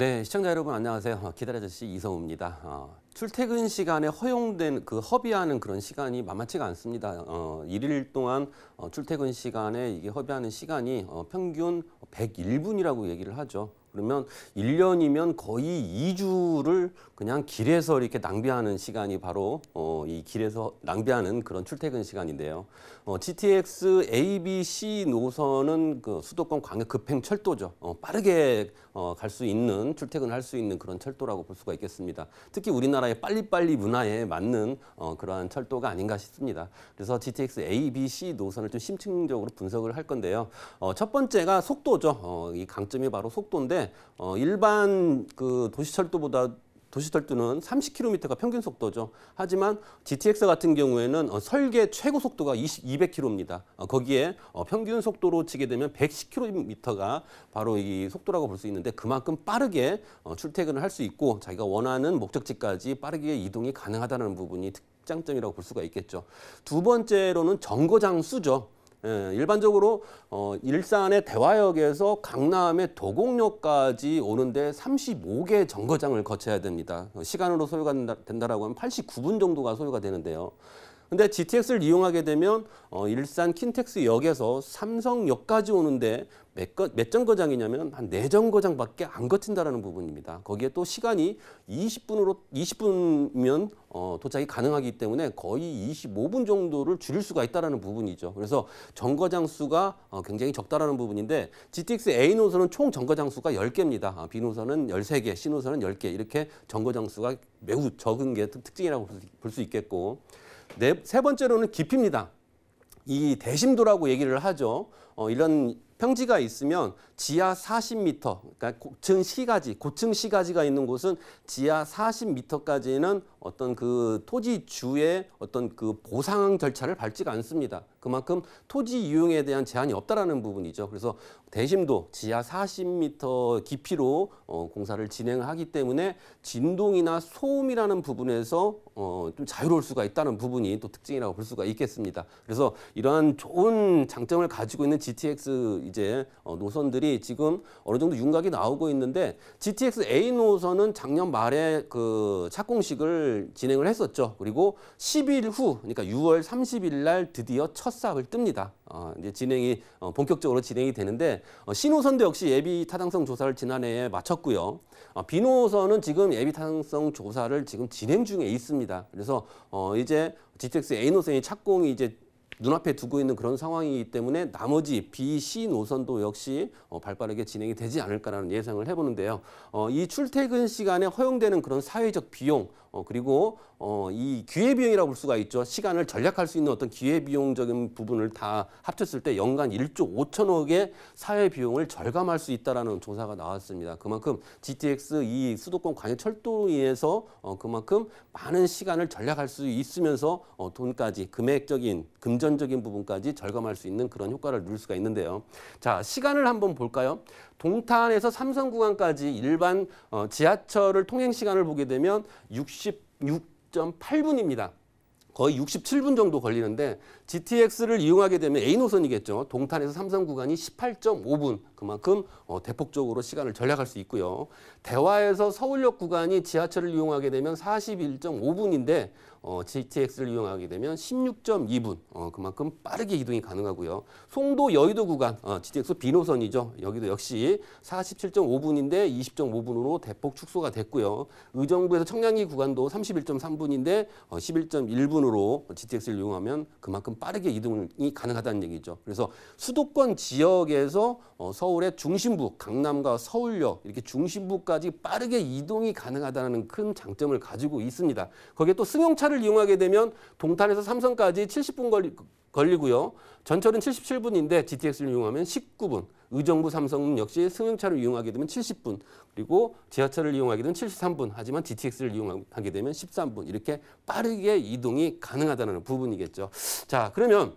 네, 시청자 여러분 안녕하세요. 어, 기다려 주저 이성우입니다. 어, 출퇴근 시간에 허용된 그 허비하는 그런 시간이 만만치가 않습니다. 어, 일일 동안 어, 출퇴근 시간에 이게 허비하는 시간이 어, 평균 101분이라고 얘기를 하죠. 그러면 1년이면 거의 2주를 그냥 길에서 이렇게 낭비하는 시간이 바로 어, 이 길에서 낭비하는 그런 출퇴근 시간인데요. 어, GTX A, B, C 노선은 그 수도권 광역 급행 철도죠. 어, 빠르게 어, 갈 수 있는 출퇴근할 수 있는 그런 철도라고 볼 수가 있겠습니다. 특히 우리나라의 빨리빨리 문화에 맞는 어, 그러한 철도가 아닌가 싶습니다. 그래서 GTX A, B, C 노선을 좀 심층적으로 분석을 할 건데요. 어, 첫 번째가 속도죠. 어, 이 강점이 바로 속도인데 어, 일반 그 도시철도보다 도시철도는 30km가 평균 속도죠. 하지만 GTX 같은 경우에는 어, 설계 최고 속도가 20, 200km입니다. 어, 거기에 어, 평균 속도로 치게 되면 110km가 바로 이 속도라고 볼 수 있는데 그만큼 빠르게 어, 출퇴근을 할 수 있고 자기가 원하는 목적지까지 빠르게 이동이 가능하다는 부분이 특장점이라고 볼 수가 있겠죠. 두 번째로는 정거장 수죠. 예, 일반적으로 어, 일산의 대화역에서 강남의 도곡역까지 오는데 35개 정거장을 거쳐야 됩니다. 시간으로 소요가 된다, 된다라고 하면 89분 정도가 소요가 되는데요. 근데 GTX를 이용하게 되면 어, 일산 킨텍스 역에서 삼성역까지 오는데 몇, 거, 몇 정거장이냐면 한 네정거장밖에안 거친다라는 부분입니다. 거기에 또 시간이 20분으로 20분이면 어, 도착이 가능하기 때문에 거의 25분 정도를 줄일 수가 있다라는 부분이죠. 그래서 정거장 수가 어, 굉장히 적다라는 부분인데 GTX A 노선은 총 정거장 수가 10개입니다. 아, B 노선은 13개, C 노선은 10개 이렇게 정거장 수가 매우 적은 게 특징이라고 볼 수 있겠고 네, 세 번째로는 깊입니다이 대심도라고 얘기를 하죠. 어, 이런 평지가 있으면 지하 40m, 그러니까 고층 시가지, 고층 시가지가 있는 곳은 지하 40m까지는 어떤 그 토지 주의 어떤 그 보상 절차를 밟지가 않습니다. 그만큼 토지 이용에 대한 제한이 없다라는 부분이죠. 그래서 대심도 지하 40m 깊이로 어, 공사를 진행하기 때문에 진동이나 소음이라는 부분에서 어, 좀 자유로울 수가 있다는 부분이 또 특징이라고 볼 수가 있겠습니다. 그래서 이러한 좋은 장점을 가지고 있는 GTX 이제 어, 노선들이 지금 어느 정도 윤곽이 나오고 있는데 GTX A 노선은 작년 말에 그 착공식을 진행을 했었죠. 그리고 10일 후 그러니까 6월 30일 날 드디어 첫 삽을 뜹니다. 어, 이제 진행이 어, 본격적으로 진행이 되는데 있는 어, 신호선도 역시 예비 타당성 조사를 지난해에 마쳤고요. 어, 비노선은 지금 예비 타당성 조사를 지금 진행 중에 있습니다. 그래서 어, 이제 GTX A 노선이 착공이 이제 눈앞에 두고 있는 그런 상황이기 때문에 나머지 B, C 노선도 역시 발빠르게 진행이 되지 않을까라는 예상을 해보는데요. 이 출퇴근 시간에 허용되는 그런 사회적 비용 어, 그리고 어, 이 기회비용이라고 볼 수가 있죠. 시간을 절약할 수 있는 어떤 기회비용적인 부분을 다 합쳤을 때 연간 1조 5천억의 사회 비용을 절감할 수 있다라는 조사가 나왔습니다. 그만큼 GTX 이 수도권 광역 철도에서 어, 그만큼 많은 시간을 절약할 수 있으면서 어, 돈까지 금액적인 금전적인 부분까지 절감할 수 있는 그런 효과를 누릴 수가 있는데요. 자, 시간을 한번 볼까요? 동탄에서 삼성 구간까지 일반 어, 지하철을 통행 시간을 보게 되면 60 6.8분입니다. 거의 67분 정도 걸리는데 GTX를 이용하게 되면 A 노선이겠죠. 동탄에서 삼성 구간이 18.5분 그만큼 어, 대폭적으로 시간을 절약할 수 있고요. 대화에서 서울역 구간이 지하철을 이용하게 되면 41.5분인데 어, GTX를 이용하게 되면 16.2분 어, 그만큼 빠르게 이동이 가능하고요. 송도 여의도 구간 어, GTX 비노선이죠. 여기도 역시 47.5분인데 20.5분으로 대폭 축소가 됐고요. 의정부에서 청량리 구간도 31.3분인데 어, 11.1분으로 GTX를 이용하면 그만큼 빠르게 이동이 가능하다는 얘기죠. 그래서 수도권 지역에서 어, 서울의 중심부 강남과 서울역 이렇게 중심부까지 빠르게 이동이 가능하다는 큰 장점을 가지고 있습니다. 거기에 또 승용차 기차를 이용하게 되면 동탄에서 삼성까지 70분 걸리, 걸리고요. 전철은 77분인데 GTX를 이용하면 19분. 의정부 삼성은 역시 승용차를 이용하게 되면 70분. 그리고 지하철을 이용하게 되면 73분. 하지만 GTX를 이용하게 되면 13분. 이렇게 빠르게 이동이 가능하다는 부분이겠죠. 자, 그러면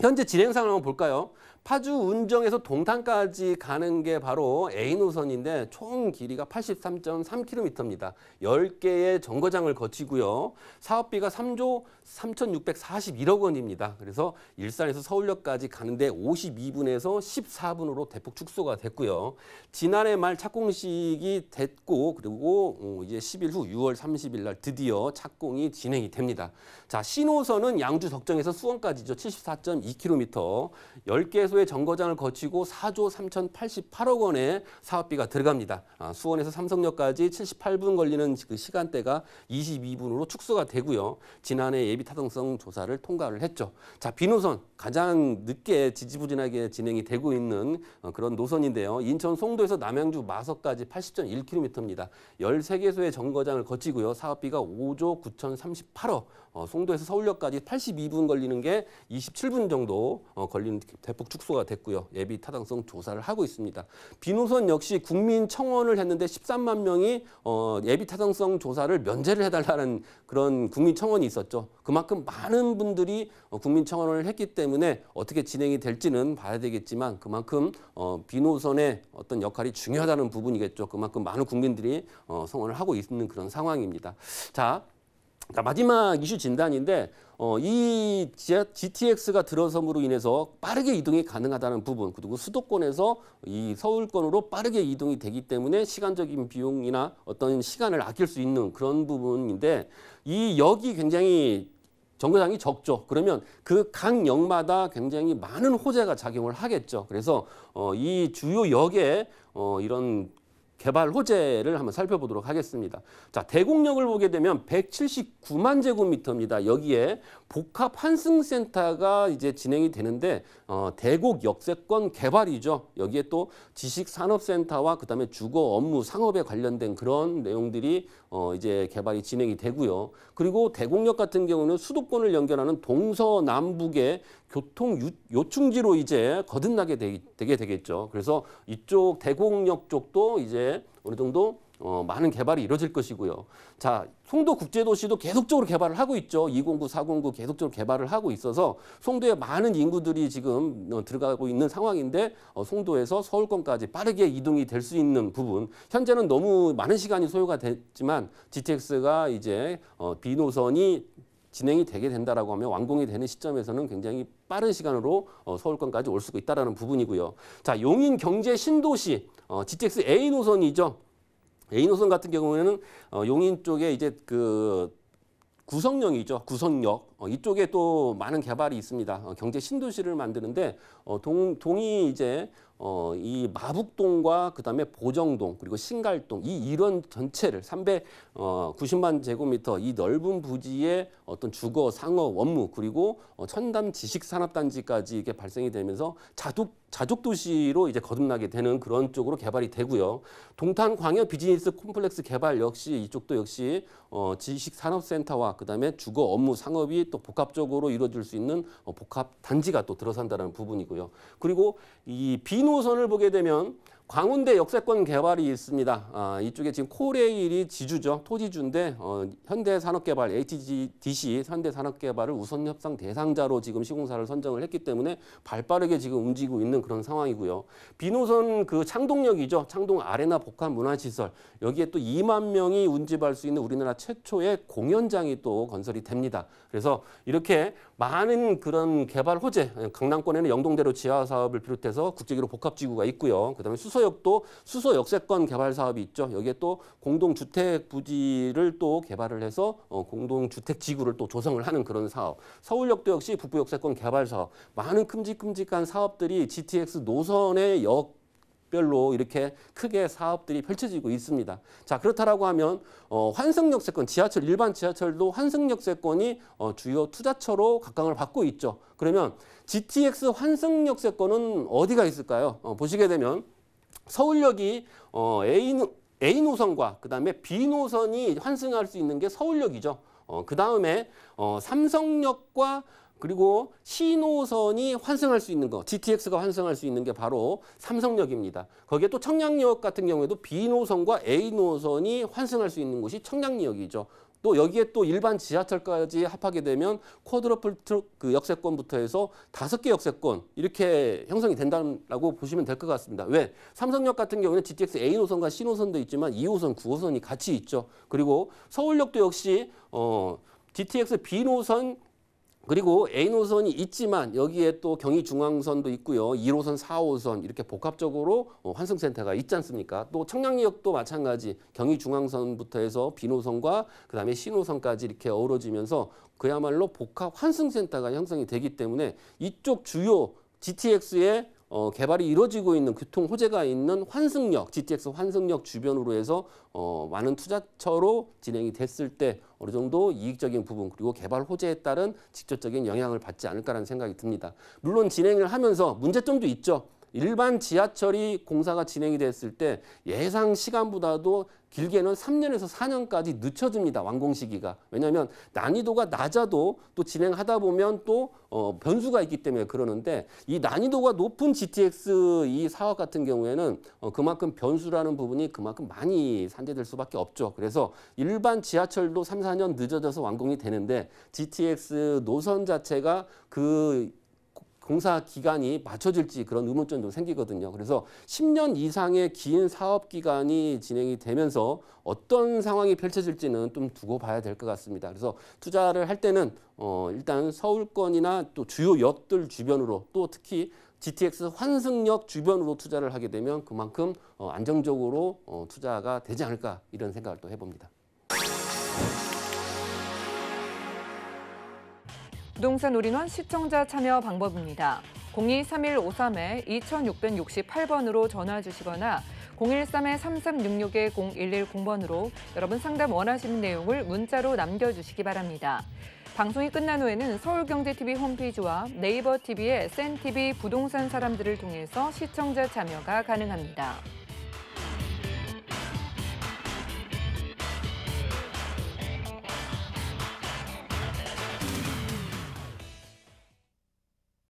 현재 진행 상황을 볼까요? 파주 운정에서 동탄까지 가는 게 바로 A 노선인데 총 길이가 83.3km입니다. 10개의 정거장을 거치고요. 사업비가 3조 3,641억 원입니다. 그래서 일산에서 서울역까지 가는데 52분에서 14분으로 대폭 축소가 됐고요. 지난해 말 착공식이 됐고 그리고 어, 이제 10일 후 6월 30일 날 드디어 착공이 진행이 됩니다. 자, 신호선은 양주 적정에서 수원까지죠. 74.2km. 10개소 수의 정거장을 거치고 4조 3,088억 원의 사업비가 들어갑니다. 아, 수원에서 삼성역까지 78분 걸리는 그 시간대가 22분으로 축소가 되고요. 지난해 예비 타동성 조사를 통과를 했죠. 자, 비노선 가장 늦게 지지부진하게 진행이 되고 있는 어, 그런 노선인데요. 인천 송도에서 남양주 마석까지 80.1km입니다. 13개소의 정거장을 거치고요. 사업비가 5조 9,038억, 어, 송도에서 서울역까지 82분 걸리는 게 27분 정도 어, 걸리는 대폭 축소 착수가 됐고요. 예비 타당성 조사를 하고 있습니다. 비노선 역시 국민 청원을 했는데 13만 명이 어, 예비 타당성 조사를 면제를 해달라는 그런 국민 청원이 있었죠. 그만큼 많은 분들이 어, 국민 청원을 했기 때문에 어떻게 진행이 될지는 봐야 되겠지만 그만큼 어, 비노선의 어떤 역할이 중요하다는 부분이겠죠. 그만큼 많은 국민들이 어, 성원을 하고 있는 그런 상황입니다. 자, 자, 마지막 이슈 진단인데 어, 이 GTX가 들어섬으로 인해서 빠르게 이동이 가능하다는 부분 그리고 수도권에서 이 서울권으로 빠르게 이동이 되기 때문에 시간적인 비용이나 어떤 시간을 아낄 수 있는 그런 부분인데 이 역이 굉장히 정거장이 적죠. 그러면 그 각 역마다 굉장히 많은 호재가 작용을 하겠죠. 그래서 어, 이 주요 역에 어, 이런 개발 호재를 한번 살펴보도록 하겠습니다. 자, 대공역을 보게 되면 179만 제곱미터입니다. 여기에 복합 환승센터가 이제 진행이 되는데 어, 대곡 역세권 개발이죠. 여기에 또 지식산업센터와 그다음에 주거 업무 상업에 관련된 그런 내용들이 어, 이제 개발이 진행이 되고요. 그리고 대곡역 같은 경우는 수도권을 연결하는 동서남북의 교통 요충지로 이제 거듭나게 되, 게 되겠죠. 그래서 이쪽 대곡역 쪽도 이제 어느 정도 어, 많은 개발이 이루어질 것이고요. 자, 송도 국제도시도 계속적으로 개발을 하고 있죠. 209, 409 계속적으로 개발을 하고 있어서 송도에 많은 인구들이 지금 어, 들어가고 있는 상황인데 어, 송도에서 서울권까지 빠르게 이동이 될 수 있는 부분. 현재는 너무 많은 시간이 소요가 됐지만 GTX가 이제 어, 비노선이 진행이 되게 된다라고 하면 완공이 되는 시점에서는 굉장히 빠른 시간으로 어, 서울권까지 올 수가 있다는 부분이고요. 자, 용인 경제 신도시 어, GTX A 노선이죠. A 노선 같은 경우에는 어, 용인 쪽에 이제 그 구성령이죠. 구성역. 어, 이쪽에 또 많은 개발이 있습니다. 어, 경제 신도시를 만드는데 어, 동, 동이 이제 어, 이 마북동과 그다음에 보정동 그리고 신갈동 이 이런 전체를 390만 어, 제곱미터 이 넓은 부지에 어떤 주거, 상업, 원무 그리고 어, 천담 지식 산업단지까지 이게 발생이 되면서 자독 자족 도시로 이제 거듭나게 되는 그런 쪽으로 개발이 되고요. 동탄 광역 비즈니스 콤플렉스 개발 역시 이쪽도 역시 어 지식 산업 센터와 그다음에 주거 업무 상업이 또 복합적으로 이루어질 수 있는 어 복합 단지가 또 들어선다는 부분이고요. 그리고 이 비노선을 보게 되면 광운대 역세권 개발이 있습니다. 아, 이쪽에 지금 코레일이 지주죠. 토지주인데 어, 현대산업개발, HGDC 현대산업개발을 우선 협상 대상자로 지금 시공사를 선정을 했기 때문에 발빠르게 지금 움직이고 있는 그런 상황이고요. 비노선 그 창동역이죠. 창동 아레나 복합 문화시설. 여기에 또 2만 명이 운집할 수 있는 우리나라 최초의 공연장이 또 건설이 됩니다. 그래서 이렇게 많은 그런 개발 호재, 강남권에는 영동대로 지하 사업을 비롯해서 국제기록 복합지구가 있고요. 그다음에 수소 수역도 수소 역세권 개발 사업이 있죠. 여기에 또 공동주택 부지를 또 개발을 해서 어, 공동주택 지구를 또 조성을 하는 그런 사업. 서울역도 역시 북부 역세권 개발 사업. 많은 큼직큼직한 사업들이 GTX 노선의 역 별로 이렇게 크게 사업들이 펼쳐지고 있습니다. 자 그렇다라고 하면 어, 환승역세권 지하철 일반 지하철도 환승역세권이 어, 주요 투자처로 각광을 받고 있죠. 그러면 GTX 환승역세권은 어디가 있을까요? 어, 보시게 되면 서울역이 어, A, A 노선과 그다음에 B 노선이 환승할 수 있는 게 서울역이죠. 어, 그다음에 어, 삼성역과 그리고 신호선이 환승할 수 있는 거, GTX가 환승할 수 있는 게 바로 삼성역입니다. 거기에 또 청량역 리 같은 경우에도 B 노선과 A 노선이 환승할 수 있는 곳이 청량역이죠. 리또 여기에 또 일반 지하철까지 합하게 되면 쿼드러플 트럭 그 역세권부터 해서 다섯 개 역세권 이렇게 형성이 된다고 보시면 될 것 같습니다. 왜? 삼성역 같은 경우는 GTX A 노선과 C 노선도 있지만 2호선, 9호선이 같이 있죠. 그리고 서울역도 역시 어, GTX B 노선, 그리고 A 노선이 있지만 여기에 또 경의 중앙선도 있고요. 2호선, 4호선 이렇게 복합적으로 어, 환승센터가 있지 않습니까? 또 청량리역도 마찬가지 경의 중앙선부터 해서 B 노선과 그다음에 신호선까지 이렇게 어우러지면서 그야말로 복합 환승센터가 형성이 되기 때문에 이쪽 주요 GTX의 어, 개발이 이루어지고 있는 교통 호재가 있는 환승역, GTX 환승역 주변으로 해서 어, 많은 투자처로 진행이 됐을 때 어느 정도 이익적인 부분 그리고 개발 호재에 따른 직접적인 영향을 받지 않을까라는 생각이 듭니다. 물론 진행을 하면서 문제점도 있죠. 일반 지하철이 공사가 진행이 됐을 때 예상 시간보다도 길게는 3년에서 4년까지 늦춰집니다. 완공 시기가. 왜냐하면 난이도가 낮아도 또 진행하다 보면 또 어, 변수가 있기 때문에 그러는데 이 난이도가 높은 GTX 이 사업 같은 경우에는 어, 그만큼 변수라는 부분이 그만큼 많이 산재될 수밖에 없죠. 그래서 일반 지하철도 3, 4년 늦어져서 완공이 되는데 GTX 노선 자체가 그 공사 기간이 맞춰질지 그런 의문점 좀 생기거든요. 그래서 10년 이상의 긴 사업 기간이 진행이 되면서 어떤 상황이 펼쳐질지는 좀 두고 봐야 될 것 같습니다. 그래서 투자를 할 때는 어 일단 서울권이나 또 주요 역들 주변으로 또 특히 GTX 환승역 주변으로 투자를 하게 되면 그만큼 어 안정적으로 어 투자가 되지 않을까 이런 생각을 또 해봅니다. 부동산 우리원 시청자 참여 방법입니다. 023153-2668번으로 전화 주시거나 013-3366-0110번으로 여러분 상담 원하시는 내용을 문자로 남겨주시기 바랍니다. 방송이 끝난 후에는 서울경제TV 홈페이지와 네이버 TV의 센TV 부동산 사람들을 통해서 시청자 참여가 가능합니다.